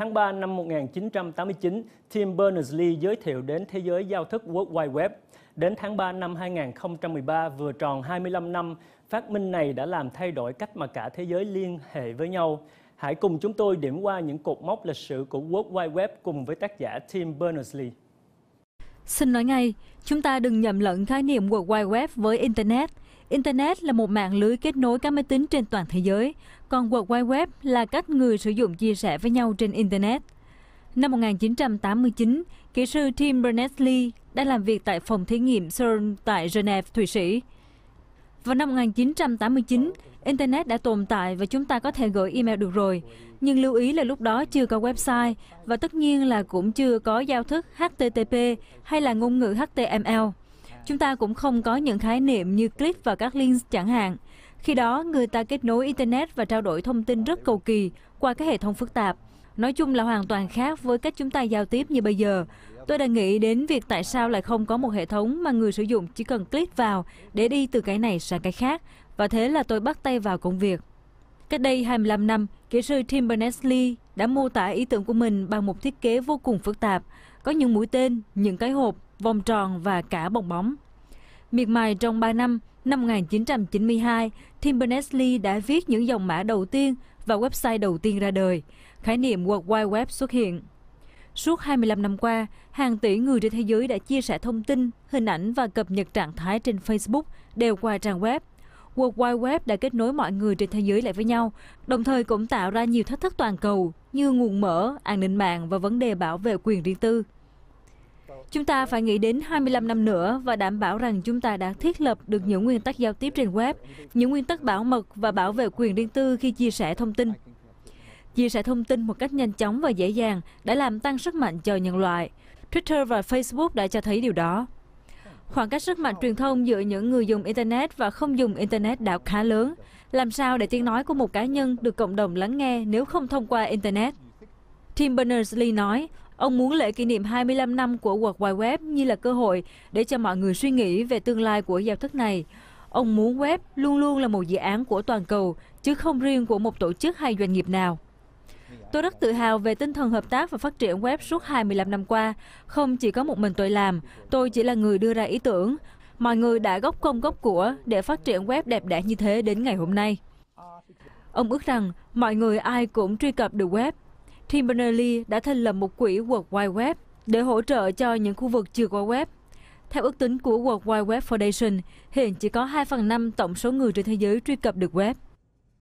Tháng 3 năm 1989, Tim Berners-Lee giới thiệu đến thế giới giao thức World Wide Web. Đến tháng 3 năm 2013, vừa tròn 25 năm, phát minh này đã làm thay đổi cách mà cả thế giới liên hệ với nhau. Hãy cùng chúng tôi điểm qua những cột mốc lịch sử của World Wide Web cùng với tác giả Tim Berners-Lee. Xin nói ngay, chúng ta đừng nhầm lẫn khái niệm World Wide Web với Internet. Internet là một mạng lưới kết nối các máy tính trên toàn thế giới, còn World Wide Web là cách người sử dụng chia sẻ với nhau trên Internet. Năm 1989, kỹ sư Tim Berners-Lee đã làm việc tại phòng thí nghiệm CERN tại Geneva, Thụy Sĩ. Vào năm 1989, Internet đã tồn tại và chúng ta có thể gửi email được rồi. Nhưng lưu ý là lúc đó chưa có website và tất nhiên là cũng chưa có giao thức HTTP hay là ngôn ngữ HTML. Chúng ta cũng không có những khái niệm như click và các link chẳng hạn. Khi đó, người ta kết nối Internet và trao đổi thông tin rất cầu kỳ qua các hệ thống phức tạp. Nói chung là hoàn toàn khác với cách chúng ta giao tiếp như bây giờ. Tôi đã nghĩ đến việc tại sao lại không có một hệ thống mà người sử dụng chỉ cần click vào để đi từ cái này sang cái khác. Và thế là tôi bắt tay vào công việc. Cách đây 25 năm, kỹ sư Tim Berners-Lee đã mô tả ý tưởng của mình bằng một thiết kế vô cùng phức tạp, có những mũi tên, những cái hộp, vòng tròn và cả bong bóng. Miệt mài trong 3 năm, Năm 1992, Tim Berners-Lee đã viết những dòng mã đầu tiên và website đầu tiên ra đời. Khái niệm World Wide Web xuất hiện. Suốt 25 năm qua, hàng tỷ người trên thế giới đã chia sẻ thông tin, hình ảnh và cập nhật trạng thái trên Facebook đều qua trang web. World Wide Web đã kết nối mọi người trên thế giới lại với nhau, đồng thời cũng tạo ra nhiều thách thức toàn cầu như nguồn mở, an ninh mạng và vấn đề bảo vệ quyền riêng tư. Chúng ta phải nghĩ đến 25 năm nữa và đảm bảo rằng chúng ta đã thiết lập được những nguyên tắc giao tiếp trên web, những nguyên tắc bảo mật và bảo vệ quyền riêng tư khi chia sẻ thông tin. Chia sẻ thông tin một cách nhanh chóng và dễ dàng đã làm tăng sức mạnh cho nhân loại. Twitter và Facebook đã cho thấy điều đó. Khoảng cách sức mạnh truyền thông giữa những người dùng Internet và không dùng Internet đã khá lớn. Làm sao để tiếng nói của một cá nhân được cộng đồng lắng nghe nếu không thông qua Internet? Tim Berners-Lee nói, Ông muốn lễ kỷ niệm 25 năm của World Wide Web như là cơ hội để cho mọi người suy nghĩ về tương lai của giao thức này. Ông muốn web luôn luôn là một dự án của toàn cầu, chứ không riêng của một tổ chức hay doanh nghiệp nào. Tôi rất tự hào về tinh thần hợp tác và phát triển web suốt 25 năm qua. Không chỉ có một mình tôi làm, tôi chỉ là người đưa ra ý tưởng. Mọi người đã góp công góp của để phát triển web đẹp đẽ như thế đến ngày hôm nay. Ông ước rằng mọi người ai cũng truy cập được web Tim Berners-Lee đã thành lập một quỹ World Wide Web để hỗ trợ cho những khu vực chưa có web. Theo ước tính của World Wide Web Foundation, hiện chỉ có 2 phần 5 tổng số người trên thế giới truy cập được web.